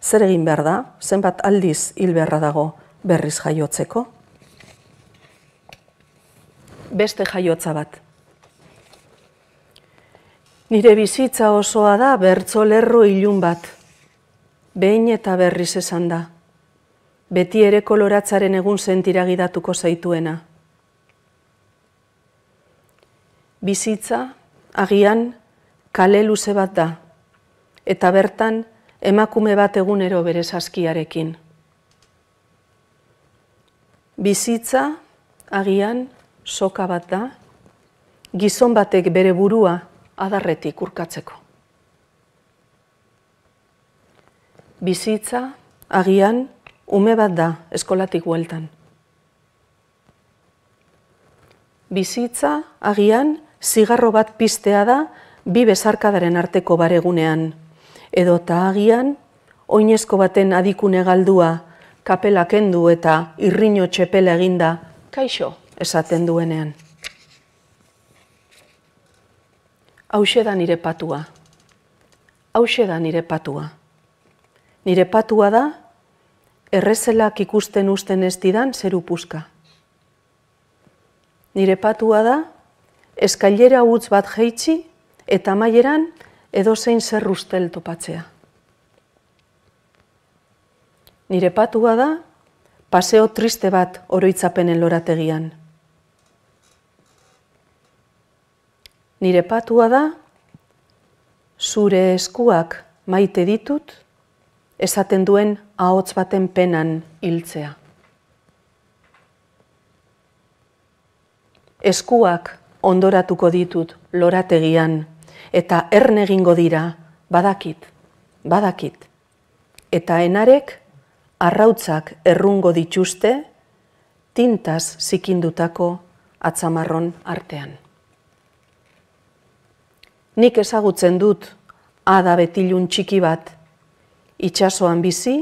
zer egin behar da, zenbat aldiz hil beharra dago berriz jaiotzeko. Beste jaiotza bat. Nire bizitza osoa da bertzo lerro ilun bat. Behin eta berriz esan da beti ere koloratzaren egun sentiragidatuko zaituena. Bizitza, agian, kale luze bat da, eta bertan, emakume bat egunero bere saskiarekin. Bizitza, agian, soka bat da, gizon batek bere burua adarretik urkatzeko. Bizitza, agian, bizitza, agian, ume bat da eskolatik hueltan. Bizitza, agian, zigarro bat pistea da bi bezarkadaren arteko baregunean, edo eta agian, oinezko baten adikune galdua, kapela kendu eta irriño txepela eginda, kaixo, esaten duenean. Hauxe da nire patua. Hauxe da nire patua. Nire patua da errezelak ikusten usten ez didan zeru puzka. Nire patua da, eskailera utz bat jeitsi eta maieran edozein zer ustel topatzea. Nire patua da, paseo triste bat oroitzapenen lorategian. Nire patua da, zure eskuak maite ditut, esaten duen ahots baten penan hiltzea. Eskuak ondoratuko ditut lorategian eta erne egingo dira badakit, badakit. Eta enarek arrautzak errungo dituzte tintaz zikindutako atzamarron artean. Nik ezagutzen dut ada betilun txiki bat itxasoan bizi,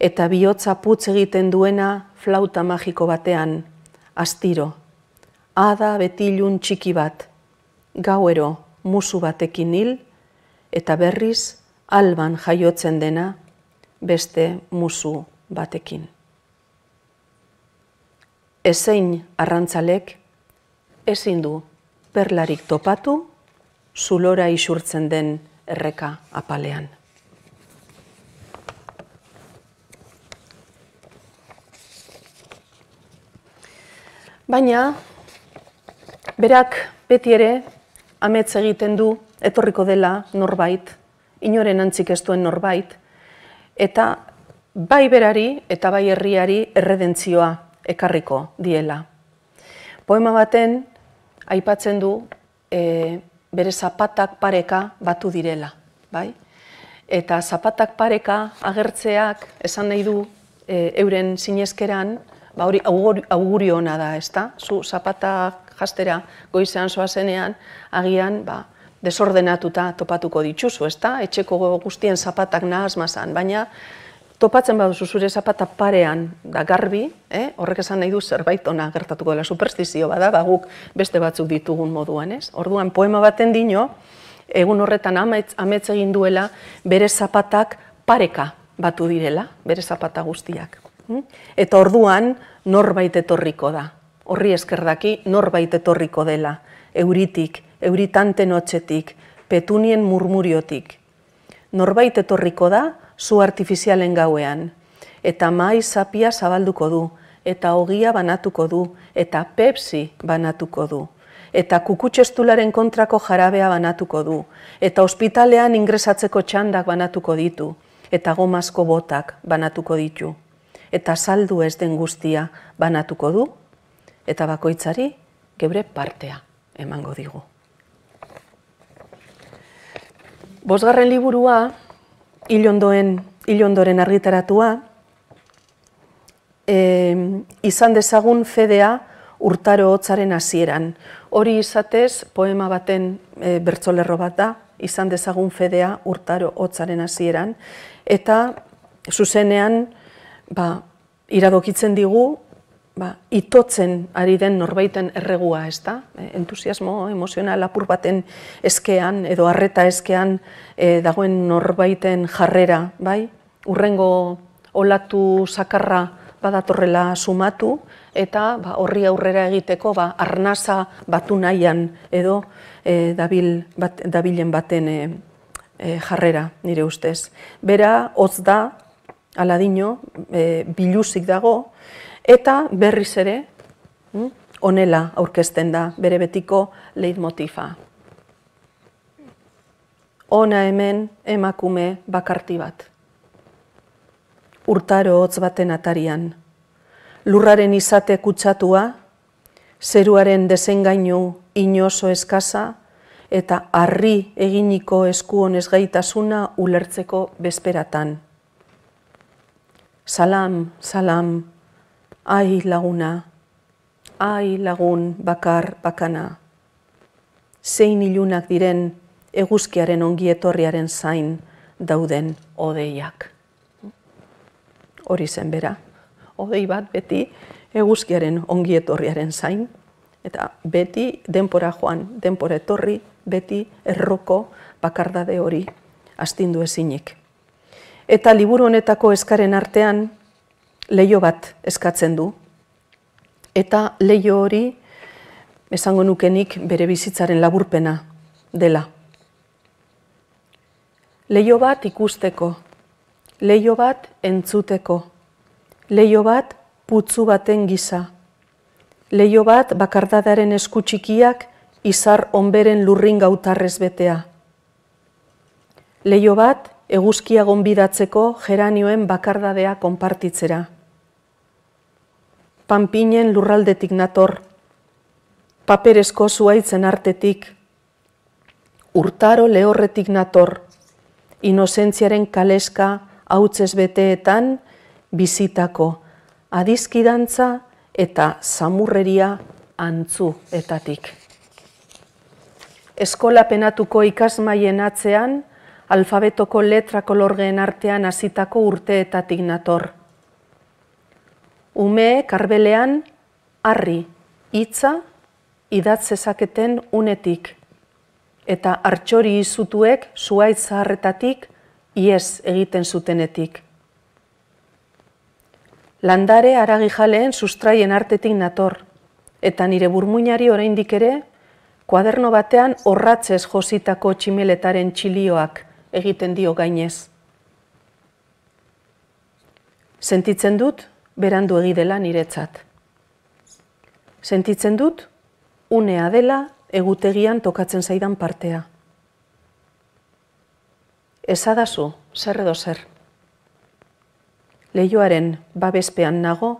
eta bihotza putz egiten duena flauta magiko batean, astiro. Ada betilun txiki bat, gauero musu batekin hil, eta berriz alban jaiotzen dena beste musu batekin. Ezein arrantzalek, ezin du perlarik topatu, zulora isurtzen den erreka apalean. Baina, berak beti ere ametz egiten du etorriko dela norbait, inoren antzik ez duen norbait, eta bai berari eta bai herriari erredentzioa ekarriko diela. Poema baten aipatzen du eh, bere zapatak pareka batu direla, bai? Eta zapatak pareka agertzeak esan nahi du eh, euren sinezkeran, ba hori auguri ona da, ezta? Zu zapata jastera goizean soa zenean, agian ba desordenatuta topatuko dituzu, ezta? Etxeko guztien zapatak nahasmasan, baina topatzen baduzu zure zapata parean da garbi, eh? horrek esan nahi du zerbait ona gertatuko dela superstizio bada, ba guk beste batzuk ditugun moduan, Orduan poema baten dino egun horretan amets, amets egin duela bere zapatak pareka batu direla, bere zapata guztiak. Eta orduan norbait etorriko da. Horri eskerdaki norbait etorriko dela. Euritik, euritante notxetik, petunien murmuriotik. Norbait etorriko da zu artifizialen gauean. Eta mai zapia zabalduko du, eta hogia banatuko du, eta pepsi banatuko du eta kukutxestularen kontrako jarabea banatuko du, eta ospitalean ingresatzeko txandak banatuko ditu, eta gomazko botak banatuko ditu eta saldu ez den guztia banatuko du eta bakoitzari geure partea emango digu. Bosgarren liburua, ilondoen, ilondoren argitaratua, izan dezagun fedea urtaro hotzaren hasieran. Hori izatez, poema baten e, bertzolerro bat da, izan dezagun fedea urtaro hotzaren hasieran, eta zuzenean, ba, iradokitzen digu, ba, itotzen ari den norbaiten erregua, ez da? E, entusiasmo, emozional, apur baten eskean, edo harreta eskean, e, dagoen norbaiten jarrera, bai? Urrengo olatu sakarra badatorrela sumatu, eta ba, horri aurrera egiteko ba, arnaza batu nahian edo e, dabil, dabilen baten e, e, jarrera, nire ustez. Bera, hotz da, aladino, e, biluzik dago, eta berriz ere, mm, onela aurkezten da, bere betiko leitmotifa. Ona hemen emakume bakarti bat. Urtaro hotz baten atarian. Lurraren izate kutsatua, zeruaren desengainu inoso eskaza, eta harri eginiko eskuon ezgaitasuna ulertzeko besperatan. Salam, salam, ai laguna, ai lagun bakar bakana. Zein ilunak diren eguzkiaren ongietorriaren zain dauden odeiak. Hori zen bera, odei bat beti eguzkiaren ongietorriaren zain, eta beti denpora joan, denpora etorri, beti erroko bakardade hori astindu ezinik. Eta liburu honetako eskaren artean leio bat eskatzen du. Eta leio hori esango nukenik bere bizitzaren laburpena dela. Leio bat ikusteko, leio bat entzuteko, leio bat putzu baten gisa. Leio bat bakardadaren eskutxikiak izar onberen lurrin gautarrez betea. Leio bat eguzkia gonbidatzeko geranioen bakardadea konpartitzera. Pampinen lurraldetik nator, paperezko zuaitzen artetik, urtaro lehorretik nator, inosentziaren kaleska hautzez beteetan bizitako, adizkidantza eta zamurreria antzu etatik. Eskola penatuko ikasmaien atzean, alfabetoko letra kolorgeen artean hasitako urteetatik nator. Ume, karbelean arri, hitza idatzezaketen unetik eta artxori izutuek zuaitz zaharretatik ies egiten zutenetik. Landare aragi jaleen sustraien artetik nator, eta nire burmuinari oraindik ere, kuaderno batean horratzez jositako tximeletaren txilioak – egiten dio gainez. Sentitzen dut, berandu egidela niretzat. Sentitzen dut, unea dela egutegian tokatzen zaidan partea. Ezadazu, zer edo zer. Leioaren babespean nago,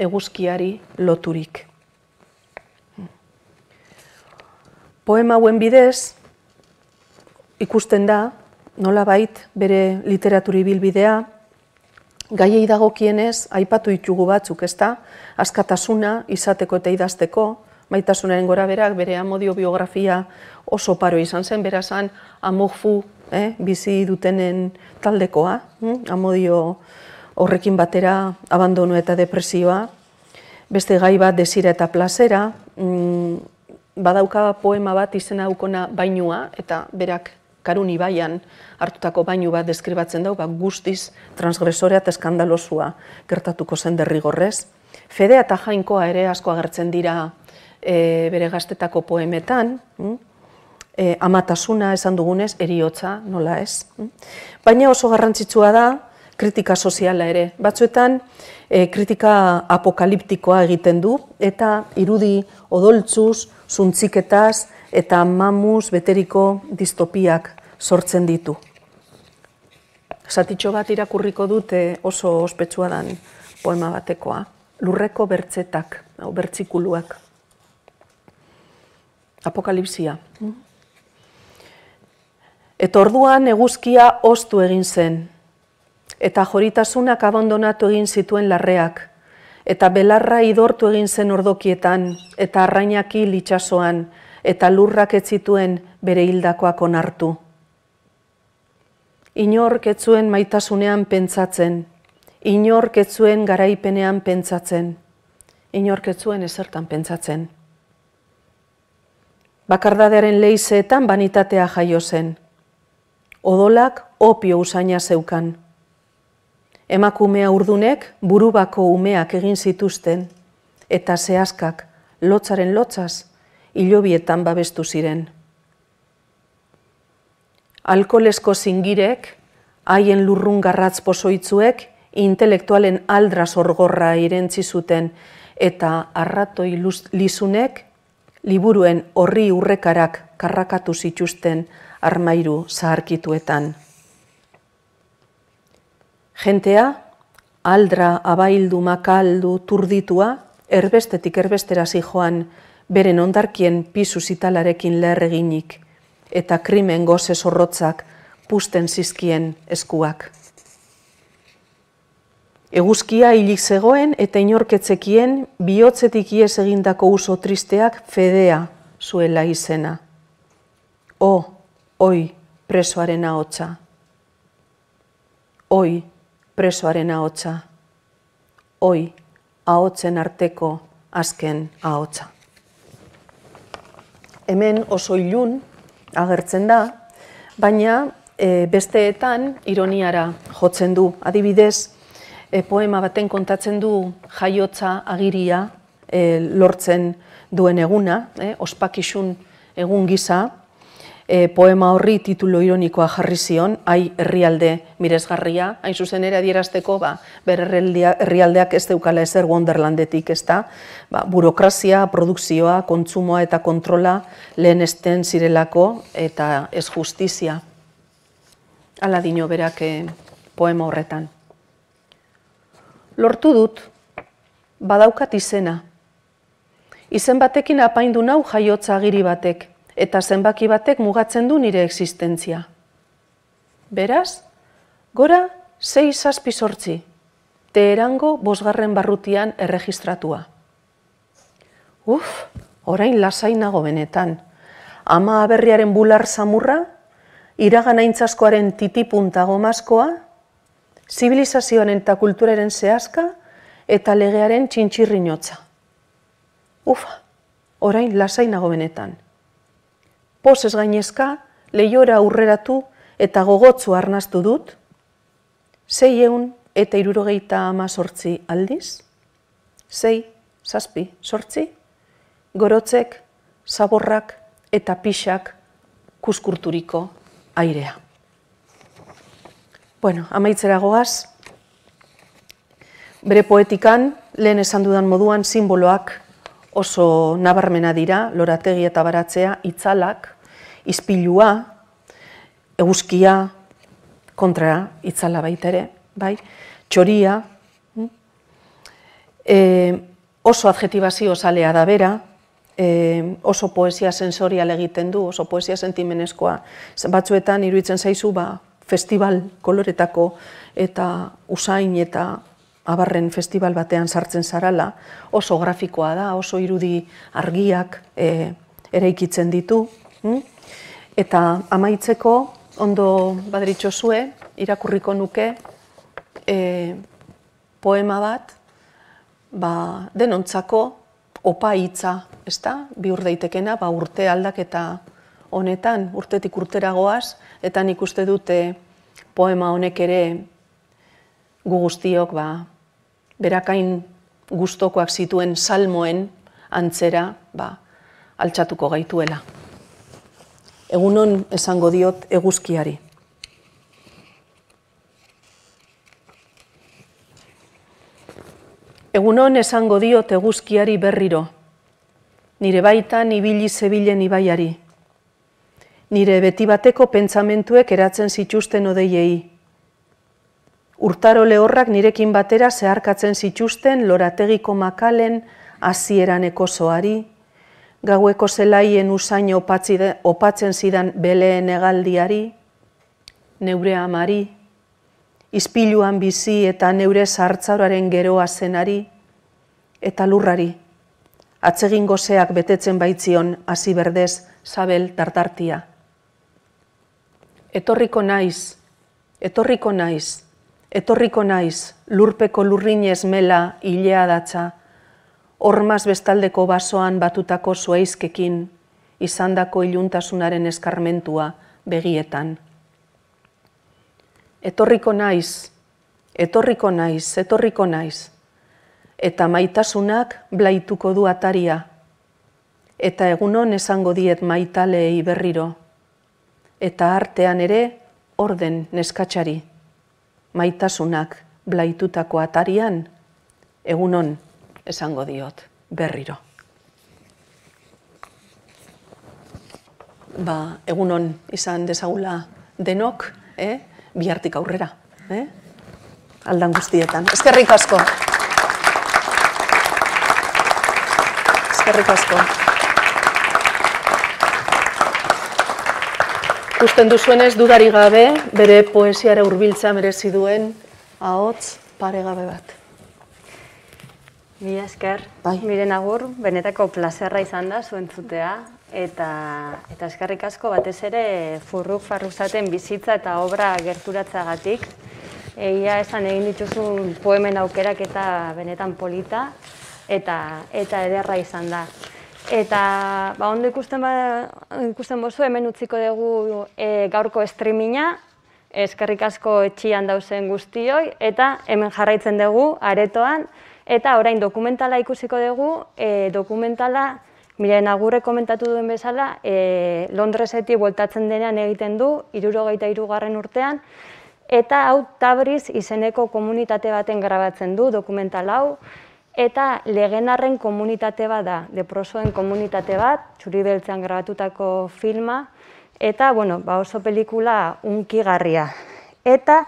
eguzkiari loturik. Poema hauen bidez, Ikusten da, nola bait, bere literaturi bilbidea gai eidago aipatu itxugu batzuk, ezta? Askatasuna izateko eta idazteko, maitasunaren gora berak bere amodio biografia oso paro izan zen, berazan amogfu eh, bizi dutenen taldekoa, hm? amodio horrekin batera abandono eta depresioa, beste gai bat desira eta plazera, mm, badauka poema bat izena dukona bainua eta berak... Karun Ibaian hartutako bainu bat deskribatzen dau, ba, guztiz transgresorea eta eskandalosua gertatuko zen derrigorrez. Fedea eta jainkoa ere asko agertzen dira e, bere gaztetako poemetan, mm? e, amatasuna esan dugunez, eriotza, nola ez. Mm? Baina oso garrantzitsua da kritika soziala ere. Batzuetan e, kritika apokaliptikoa egiten du, eta irudi odoltzuz, zuntziketaz, eta mamuz beteriko distopiak sortzen ditu. Satitxo bat irakurriko dute oso ospetsua dan poema batekoa. Lurreko bertzetak, bertzikuluak. Apokalipsia. Eta orduan eguzkia ostu egin zen. Eta joritasunak abandonatu egin zituen larreak. Eta belarra idortu egin zen ordokietan. Eta arrainaki litxasoan eta lurrak ez zituen bere hildakoak onartu. Inork ez maitasunean pentsatzen, inork ez garaipenean pentsatzen, inork ez ezertan pentsatzen. Bakardadearen leizeetan banitatea jaio zen, odolak opio usaina zeukan. Emakumea urdunek burubako umeak egin zituzten, eta zehaskak lotzaren lotzaz ilobietan babestu ziren. Alkolesko zingirek, haien lurrun garratz pozoitzuek, intelektualen aldra zorgorra irentzi zuten eta arratoi lizunek, liburuen horri urrekarak karrakatu zituzten armairu zaharkituetan. Gentea, aldra, abaildu, makaldu, turditua, erbestetik erbestera joan beren ondarkien pisu zitalarekin leherreginik, eta krimen goze zorrotzak pusten zizkien eskuak. Eguzkia hilik zegoen eta inorketzekien bihotzetik ies egindako uso tristeak fedea zuela izena. O, oi, presoaren ahotsa. Oi, presoaren ahotsa. Oi, haotzen arteko azken ahotsa hemen oso ilun agertzen da, baina eh, besteetan ironiara jotzen du. Adibidez, e, poema baten kontatzen du jaiotza agiria eh, lortzen duen eguna, e, ospakisun egun gisa, e, poema horri titulu ironikoa jarri zion, ai herrialde miresgarria, hain zuzen ere adierazteko, ba, ber herrialdeak ez deukala ezer Wonderlandetik, ez da, ba, burokrazia, produkzioa, kontsumoa eta kontrola lehen esten zirelako eta ez justizia. Ala dino berak e, poema horretan. Lortu dut, badaukat izena, izen batekin apaindu nau jaiotza giri batek, eta zenbaki batek mugatzen du nire existentzia. Beraz, gora 6 zazpi sortzi, teherango bosgarren barrutian erregistratua. Uf, orain lasainago benetan. Ama aberriaren bular samurra, iraganaintzaskoaren titipunta gomazkoa, zibilizazioaren eta kulturaren zehazka, eta legearen txintxirri notza. Ufa, orain lasainago benetan poz ez gainezka, lehiora aurreratu eta gogotzu arnaztu dut, zei eun eta irurogeita ama sortzi aldiz, zei, zazpi, sortzi, gorotzek, zaborrak eta pixak kuskurturiko airea. Bueno, amaitzera goaz, bere poetikan, lehen esan dudan moduan, simboloak oso nabarmena dira, lorategi eta baratzea, itzalak, izpilua, eguzkia, kontra itzala baitere, ere, bai, txoria, hm? e, oso adjetibazio zalea da bera, e, oso poesia sensorial egiten du, oso poesia sentimenezkoa. Batzuetan iruditzen zaizu, ba, festival koloretako eta usain eta abarren festival batean sartzen zarala, oso grafikoa da, oso irudi argiak e, eraikitzen ditu. Hm? Eta amaitzeko, ondo badritxo zue, irakurriko nuke e, poema bat, ba, denontzako opa hitza, ez da, bi urdeitekena, ba, urte aldak eta honetan, urtetik urteragoaz, goaz, eta nik uste dute poema honek ere, guztiok ba, berakain gustokoak zituen salmoen antzera ba, altxatuko gaituela. Egunon esango diot eguzkiari. Egunon esango diot eguzkiari berriro, nire ni ibili zebilen ibaiari, nire beti bateko pentsamentuek eratzen zituzten odeiei, urtaro lehorrak nirekin batera zeharkatzen zituzten lorategiko makalen hasieraneko zoari, gaueko zelaien usain opatzen zidan beleen egaldiari, neure amari, izpiluan bizi eta neure zartzaroaren geroa zenari, eta lurrari, atzegin gozeak betetzen baitzion hasi berdez zabel tartartia. Etorriko naiz, etorriko naiz, etorriko naiz lurpeko ez mela hilea datza, ormaz bestaldeko basoan batutako zuaizkekin, izandako iluntasunaren eskarmentua begietan. Etorriko naiz, etorriko naiz, etorriko naiz, eta maitasunak blaituko du ataria, eta egunon esango diet maitaleei berriro, eta artean ere orden neskatxari maitasunak blaitutako atarian, egunon esango diot berriro. Ba, egunon izan dezagula denok, eh? bihartik aurrera, eh? aldan guztietan. Ezkerrik asko. Ezkerrik asko. Usten duzuenez dudari gabe, bere poesiare hurbiltza merezi duen, ahots pare gabe bat. Mila esker, bai. miren agur, benetako plazerra izan da zuen zutea, eta eskerrik asko batez ere furruk farruzaten bizitza eta obra gerturatzagatik. Egia esan egin dituzun poemen aukerak eta benetan polita, eta ederra izan da. Eta ba, ondo ikusten, ba, ikusten bozu hemen utziko dugu e, gaurko estrimina, eskerrik asko etxian dauzen guztioi, eta hemen jarraitzen dugu aretoan, eta orain dokumentala ikusiko dugu, e, dokumentala, mire nagurre komentatu duen bezala, e, Londreseti bueltatzen denean egiten du, irurogeita irugarren urtean, eta hau tabriz izeneko komunitate baten grabatzen du dokumentala hau, Eta legenarren komunitate bat da, deprosoen komunitate bat, txuri beltzean grabatutako filma, eta bueno, ba oso pelikula unki garria. Eta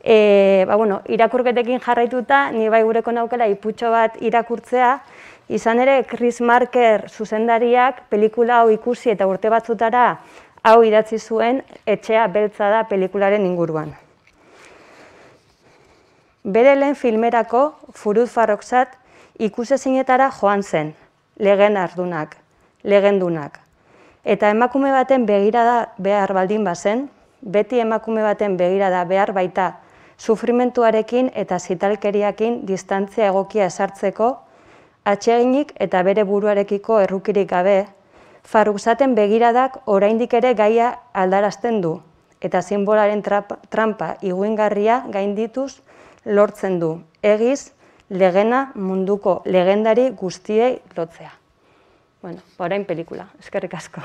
e, ba bueno, irakurketekin jarraituta, ni bai gureko naukela iputxo bat irakurtzea, izan ere Chris Marker zuzendariak pelikula hau ikusi eta urte batzutara hau idatzi zuen etxea beltza da pelikularen inguruan bere lehen filmerako furuz farroksat ikusezinetara joan zen, legen ardunak, legen dunak. Eta emakume baten begirada behar baldin bazen, beti emakume baten begirada behar baita sufrimentuarekin eta zitalkeriakin distantzia egokia esartzeko, atxeginik eta bere buruarekiko errukirik gabe, farruksaten begiradak oraindik ere gaia aldarazten du, eta zinbolaren trampa iguingarria gaindituz lortzen du egiz legena munduko legendari guztiei lotzea. Bueno, poraín ba, pelikula. Eskerrik asko.